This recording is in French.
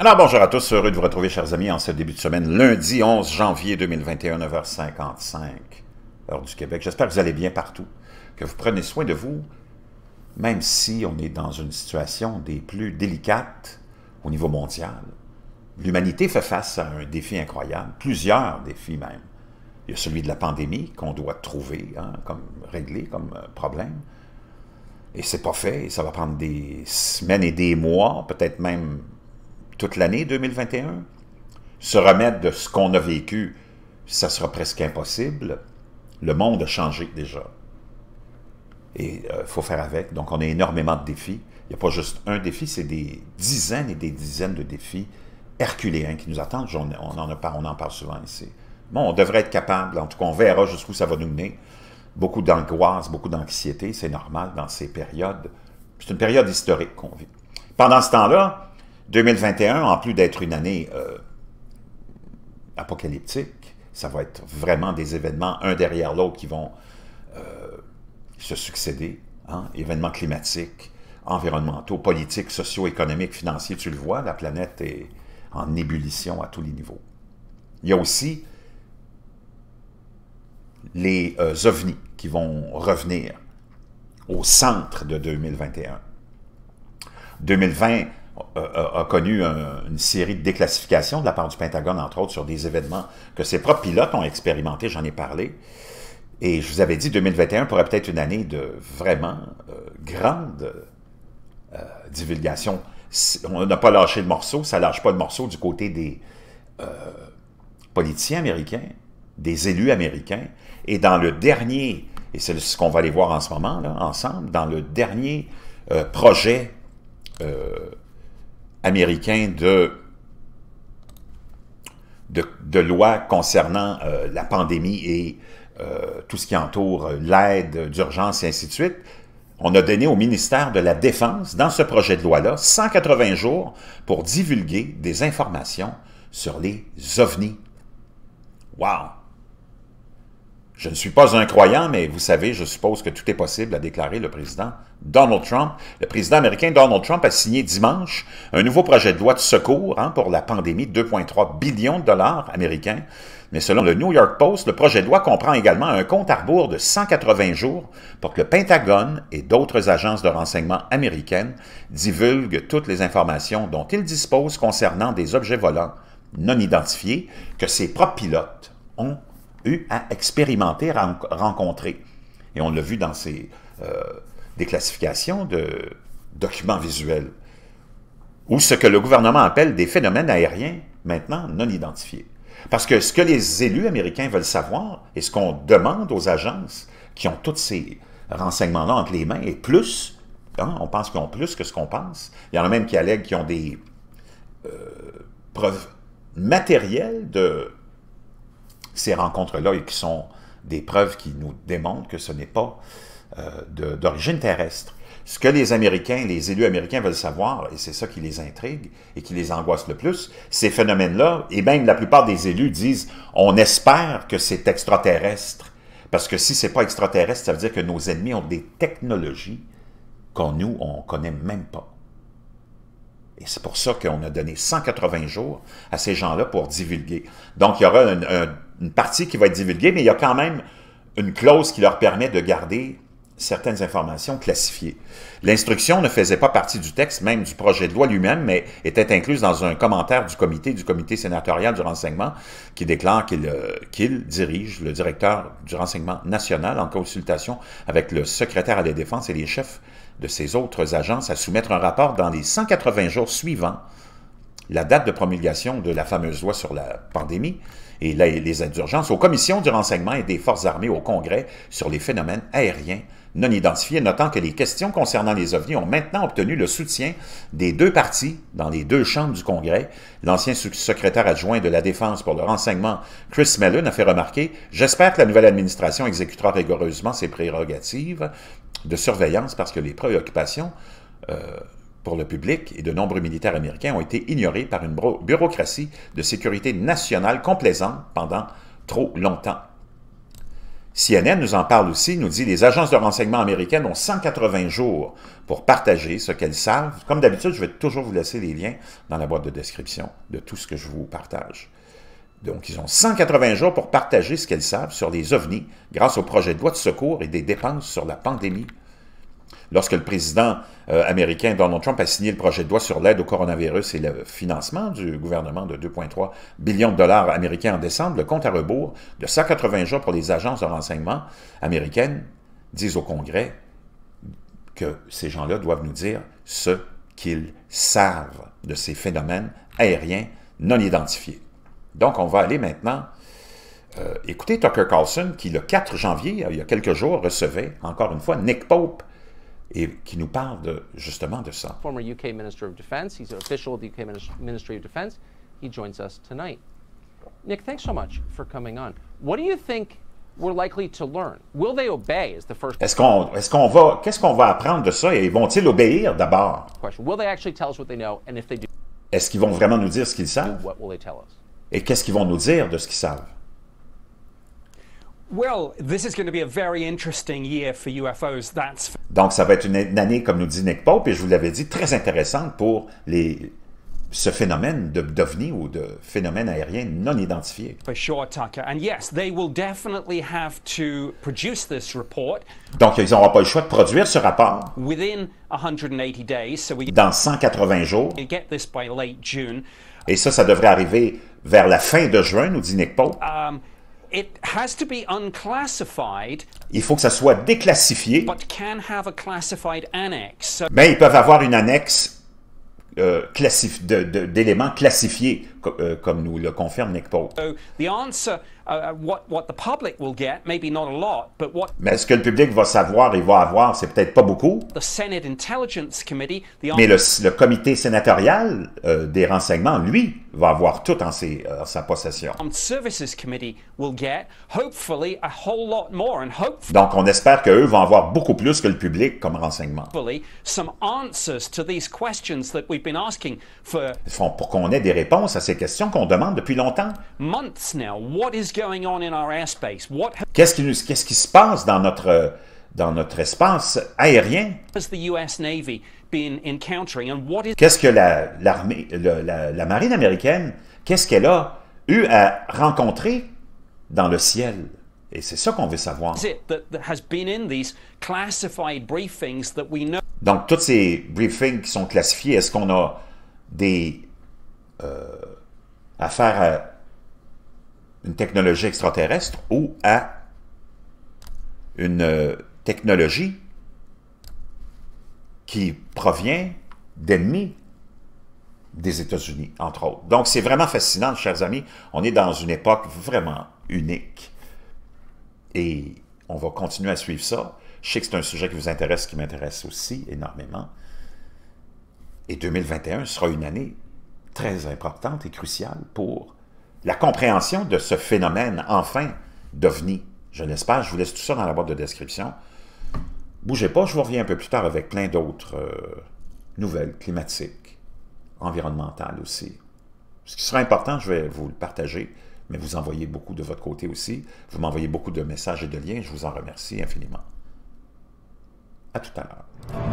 Alors bonjour à tous, heureux de vous retrouver chers amis en ce début de semaine, lundi 11 janvier 2021, 9h55, heure du Québec. J'espère que vous allez bien partout, que vous prenez soin de vous, même si on est dans une situation des plus délicates au niveau mondial. L'humanité fait face à un défi incroyable, plusieurs défis même. Il y a celui de la pandémie qu'on doit trouver, hein, comme régler comme euh, problème. Et c'est pas fait, ça va prendre des semaines et des mois, peut-être même toute l'année 2021? Se remettre de ce qu'on a vécu, ça sera presque impossible. Le monde a changé déjà. Et il euh, faut faire avec. Donc, on a énormément de défis. Il n'y a pas juste un défi, c'est des dizaines et des dizaines de défis herculéens qui nous attendent. On, en, on en parle souvent ici. Bon, on devrait être capable. En tout cas, on verra jusqu'où ça va nous mener. Beaucoup d'angoisse, beaucoup d'anxiété, c'est normal dans ces périodes. C'est une période historique qu'on vit. Pendant ce temps-là, 2021, en plus d'être une année euh, apocalyptique, ça va être vraiment des événements un derrière l'autre qui vont euh, se succéder. Hein. Événements climatiques, environnementaux, politiques, sociaux, économiques, financiers, tu le vois, la planète est en ébullition à tous les niveaux. Il y a aussi les euh, ovnis qui vont revenir au centre de 2021. 2020, a, connu une série de déclassifications de la part du Pentagone, entre autres, sur des événements que ses propres pilotes ont expérimenté j'en ai parlé. Et je vous avais dit, 2021 pourrait peut-être une année de vraiment euh, grande euh, divulgation. On n'a pas lâché le morceau, ça ne lâche pas le morceau du côté des euh, politiciens américains, des élus américains. Et dans le dernier, et c'est ce qu'on va aller voir en ce moment, là, ensemble, dans le dernier projet américain de, de, loi concernant euh, la pandémie et euh, tout ce qui entoure euh, l'aide d'urgence et ainsi de suite, on a donné au ministère de la Défense, dans ce projet de loi-là, 180 jours pour divulguer des informations sur les ovnis. Wow! Je ne suis pas un croyant, mais vous savez, je suppose que tout est possible, a déclaré le président Donald Trump, le président américain Donald Trump a signé dimanche un nouveau projet de loi de secours hein, pour la pandémie, 2,3 billions de dollars américains. Mais selon le New York Post, le projet de loi comprend également un compte à rebours de 180 jours pour que le Pentagone et d'autres agences de renseignement américaines divulguent toutes les informations dont ils disposent concernant des objets volants non identifiés que ses propres pilotes ont eu à expérimenter, à rencontrer. Et on l'a vu dans ces... Euh, des classifications de documents visuels, ou ce que le gouvernement appelle des phénomènes aériens maintenant non identifiés. Parce que ce que les élus américains veulent savoir et ce qu'on demande aux agences qui ont tous ces renseignements-là entre les mains et plus, hein, on pense qu'ils ont plus que ce qu'on pense. Il y en a même qui allèguent qu'ils ont des euh, preuves matérielles de ces rencontres-là et qui sont des preuves qui nous démontrent que ce n'est pas euh, d'origine terrestre. Ce que les Américains, les élus américains veulent savoir, et c'est ça qui les intrigue et qui les angoisse le plus, ces phénomènes-là, et même la plupart des élus disent, on espère que c'est extraterrestre. Parce que si c'est pas extraterrestre, ça veut dire que nos ennemis ont des technologies qu'on nous, on connaît même pas. Et c'est pour ça qu'on a donné 180 jours à ces gens-là pour divulguer. Donc, il y aura une, partie qui va être divulguée, mais il y a quand même une clause qui leur permet de garder certaines informations classifiées. L'instruction ne faisait pas partie du texte même du projet de loi lui-même, mais était incluse dans un commentaire du comité, du comité sénatorial du renseignement, qui déclare qu'il euh, dirige le directeur du renseignement national en consultation avec le secrétaire à la défense et les chefs de ses autres agences à soumettre un rapport dans les 180 jours suivants la date de promulgation de la fameuse loi sur la pandémie, et les d'urgence aux commissions du renseignement et des forces armées au Congrès sur les phénomènes aériens non identifiés, notant que les questions concernant les ovnis ont maintenant obtenu le soutien des deux partis dans les deux chambres du Congrès. L'ancien secrétaire adjoint de la Défense pour le renseignement, Chris Mellon, a fait remarquer « J'espère que la nouvelle administration exécutera rigoureusement ses prérogatives de surveillance parce que les préoccupations euh, pour le public et de nombreux militaires américains ont été ignorés par une bureaucratie de sécurité nationale complaisante pendant trop longtemps. CNN nous en parle aussi, nous dit les agences de renseignement américaines ont 180 jours pour partager ce qu'elles savent. Comme d'habitude, je vais toujours vous laisser les liens dans la boîte de description de tout ce que je vous partage. Donc, ils ont 180 jours pour partager ce qu'elles savent sur les ovnis grâce au projet de loi de secours et des dépenses sur la pandémie lorsque le président euh, américain Donald Trump a signé le projet de loi sur l'aide au coronavirus et le financement du gouvernement de 2,3 billions de dollars américains en décembre, le compte à rebours de 180 jours pour les agences de renseignement américaines disent au Congrès que ces gens-là doivent nous dire ce qu'ils savent de ces phénomènes aériens non identifiés. Donc, on va aller maintenant euh, écouter Tucker Carlson qui, le 4 janvier, il y a quelques jours, recevait, encore une fois, Nick Pope, et qui nous parle de, justement de ça. Former UK Minister of Defense, he's an official of the UK Ministry of Defense. He joins us tonight. Nick, thanks so much for coming on. What do you think we're likely to learn? Will they obey is the first Est-ce qu'on est-ce qu'on va qu'est-ce qu'on va apprendre de ça et vont-ils obéir d'abord? Question. Will they actually tell us what they know and if they do? Est-ce qu'ils vont vraiment nous dire ce qu'ils savent? What will they tell us? Et qu'est-ce qu'ils vont nous dire de ce qu'ils savent? Well, this is going to be a very interesting year for UFOs. That's donc, ça va être une, année, comme nous dit Nick Pope, et je vous l'avais dit, très intéressante pour les, ce phénomène de d'OVNI ou de phénomène aérien non identifié. Donc, ils n'auront pas le choix de produire ce rapport dans 180 jours. Et ça, ça devrait arriver vers la fin de juin, nous dit Nick Pope. Um, il faut que ça soit déclassifié, mais ils peuvent avoir une annexe euh, d'éléments classifiés euh, comme nous le confirme Nick Pope. Uh, uh, Mais ce que le public va savoir et va avoir, c'est peut-être pas beaucoup. Mais le, comité sénatorial euh, des renseignements, lui, va avoir tout en, euh, sa possession. Donc, on espère qu'eux vont avoir beaucoup plus que le public comme renseignements. Pour qu'on ait des réponses à ces ces questions qu'on demande depuis longtemps. Qu'est-ce qui, se passe dans notre, dans notre espace aérien? Qu'est-ce que la, la, marine américaine, qu'est-ce qu'elle a eu à rencontrer dans le ciel? Et c'est ça qu'on veut savoir. Donc, tous ces briefings qui sont classifiés, est-ce qu'on a des euh, à faire euh, une technologie extraterrestre ou à une euh, technologie qui provient d'ennemis des États-Unis, entre autres. Donc, c'est vraiment fascinant, chers amis. On est dans une époque vraiment unique. Et on va continuer à suivre ça. Je sais que c'est un sujet qui vous intéresse, qui m'intéresse aussi énormément. Et 2021 sera une année très importante et cruciale pour la compréhension de ce phénomène, enfin, d'OVNI. Je pas, je vous laisse tout ça dans la boîte de description. Bougez pas, je vous reviens un peu plus tard avec plein d'autres euh, nouvelles climatiques, environnementales aussi. Ce qui sera important, je vais vous le partager, mais vous envoyez beaucoup de votre côté aussi. Vous m'envoyez beaucoup de messages et de liens, je vous en remercie infiniment. À tout à l'heure.